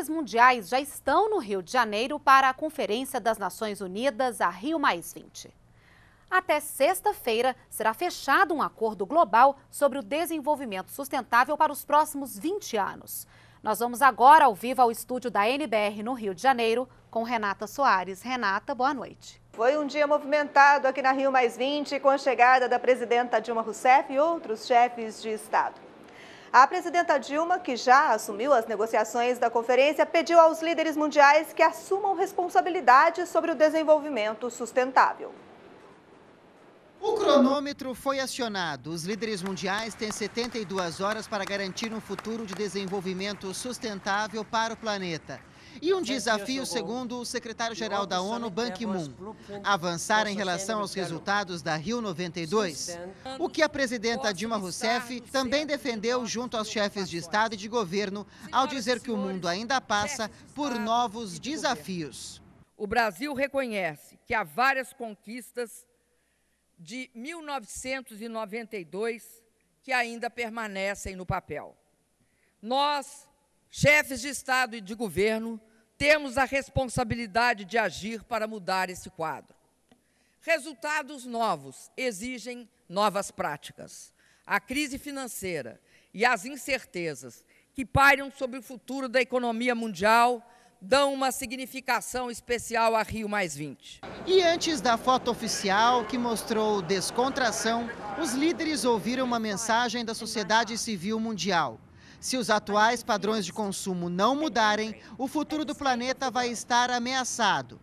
líderes mundiais já estão no Rio de Janeiro para a Conferência das Nações Unidas, a Rio Até sexta-feira será fechado um acordo global sobre o desenvolvimento sustentável para os próximos 20 anos. Nós vamos agora ao vivo ao estúdio da NBR no Rio de Janeiro com Renata Soares. Renata, boa noite. Foi um dia movimentado aqui na Rio Mais 20 com a chegada da presidenta Dilma Rousseff e outros chefes de Estado. A presidenta Dilma, que já assumiu as negociações da conferência, pediu aos líderes mundiais que assumam responsabilidade sobre o desenvolvimento sustentável. O cronômetro foi acionado. Os líderes mundiais têm 72 horas para garantir um futuro de desenvolvimento sustentável para o planeta. E um desafio, segundo o secretário-geral da ONU, Ban Ki-moon, avançar em relação aos resultados da Rio 92, o que a presidenta Dilma Rousseff também defendeu junto aos chefes de Estado e de governo ao dizer que o mundo ainda passa por novos desafios. O Brasil reconhece que há várias conquistas de 1992 que ainda permanecem no papel. Nós chefes de Estado e de governo, temos a responsabilidade de agir para mudar esse quadro. Resultados novos exigem novas práticas. A crise financeira e as incertezas que pairam sobre o futuro da economia mundial dão uma significação especial a Rio E antes da foto oficial que mostrou descontração, os líderes ouviram uma mensagem da sociedade civil mundial. Se os atuais padrões de consumo não mudarem, o futuro do planeta vai estar ameaçado.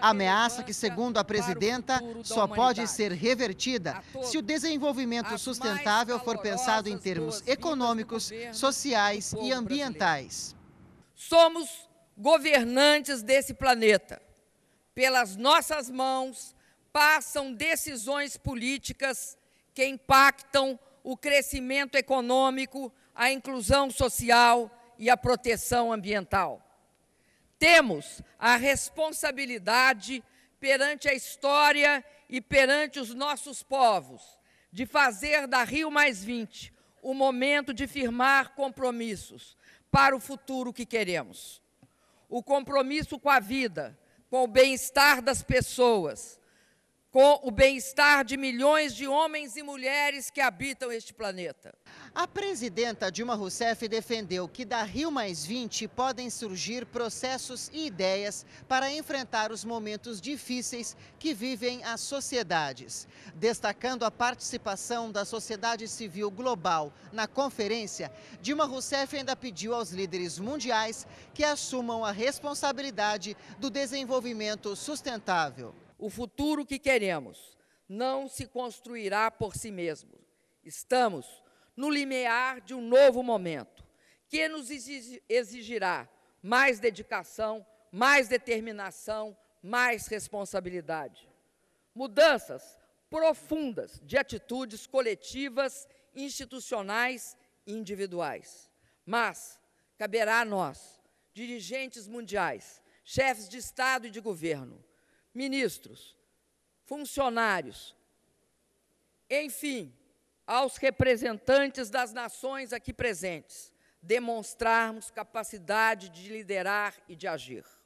Ameaça que, segundo a presidenta, só pode ser revertida se o desenvolvimento sustentável for pensado em termos econômicos, sociais e ambientais. Somos governantes desse planeta. Pelas nossas mãos passam decisões políticas que impactam o crescimento econômico, a inclusão social e a proteção ambiental. Temos a responsabilidade perante a história e perante os nossos povos de fazer da Rio Mais 20 o momento de firmar compromissos para o futuro que queremos. O compromisso com a vida, com o bem-estar das pessoas, com o bem-estar de milhões de homens e mulheres que habitam este planeta. A presidenta Dilma Rousseff defendeu que da Rio Mais 20 podem surgir processos e ideias para enfrentar os momentos difíceis que vivem as sociedades. Destacando a participação da sociedade civil global na conferência, Dilma Rousseff ainda pediu aos líderes mundiais que assumam a responsabilidade do desenvolvimento sustentável. O futuro que queremos não se construirá por si mesmo. Estamos no limiar de um novo momento, que nos exigirá mais dedicação, mais determinação, mais responsabilidade. Mudanças profundas de atitudes coletivas, institucionais e individuais. Mas caberá a nós, dirigentes mundiais, chefes de Estado e de governo, ministros, funcionários, enfim, aos representantes das nações aqui presentes demonstrarmos capacidade de liderar e de agir.